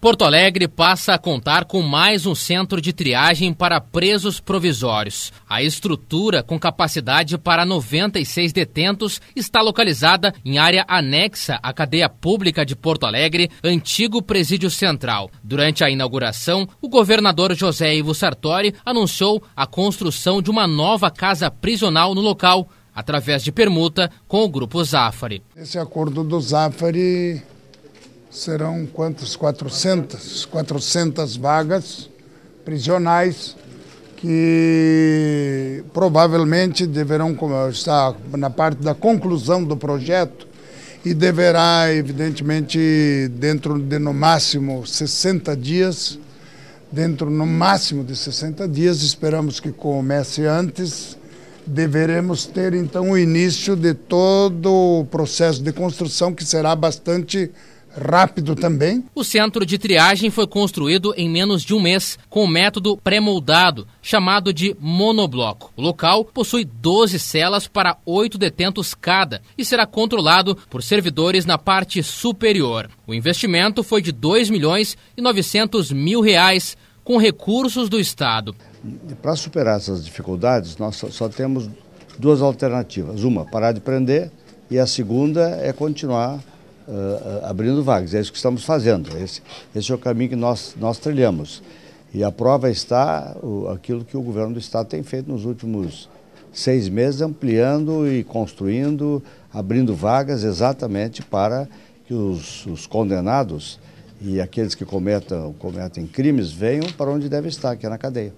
Porto Alegre passa a contar com mais um centro de triagem para presos provisórios. A estrutura, com capacidade para 96 detentos, está localizada em área anexa à cadeia pública de Porto Alegre, antigo presídio central. Durante a inauguração, o governador José Ivo Sartori anunciou a construção de uma nova casa prisional no local através de permuta com o Grupo Zafari. Esse acordo do Zafari serão quantos? 400, 400 vagas prisionais que provavelmente deverão estar na parte da conclusão do projeto e deverá, evidentemente, dentro de no máximo 60 dias, dentro no máximo de 60 dias, esperamos que comece antes, deveremos ter então o início de todo o processo de construção que será bastante rápido também. O centro de triagem foi construído em menos de um mês com o método pré-moldado, chamado de monobloco. O local possui 12 celas para oito detentos cada e será controlado por servidores na parte superior. O investimento foi de 2 milhões e 900 mil reais com recursos do Estado. Para superar essas dificuldades, nós só temos duas alternativas. Uma, parar de prender, e a segunda é continuar Uh, abrindo vagas. É isso que estamos fazendo. Esse, esse, é o caminho que nós, nós trilhamos. E a prova está o, aquilo que o governo do Estado tem feito nos últimos seis meses, ampliando e construindo, abrindo vagas exatamente para que os, os condenados e aqueles que cometam, cometem crimes venham para onde deve estar, que é na cadeia.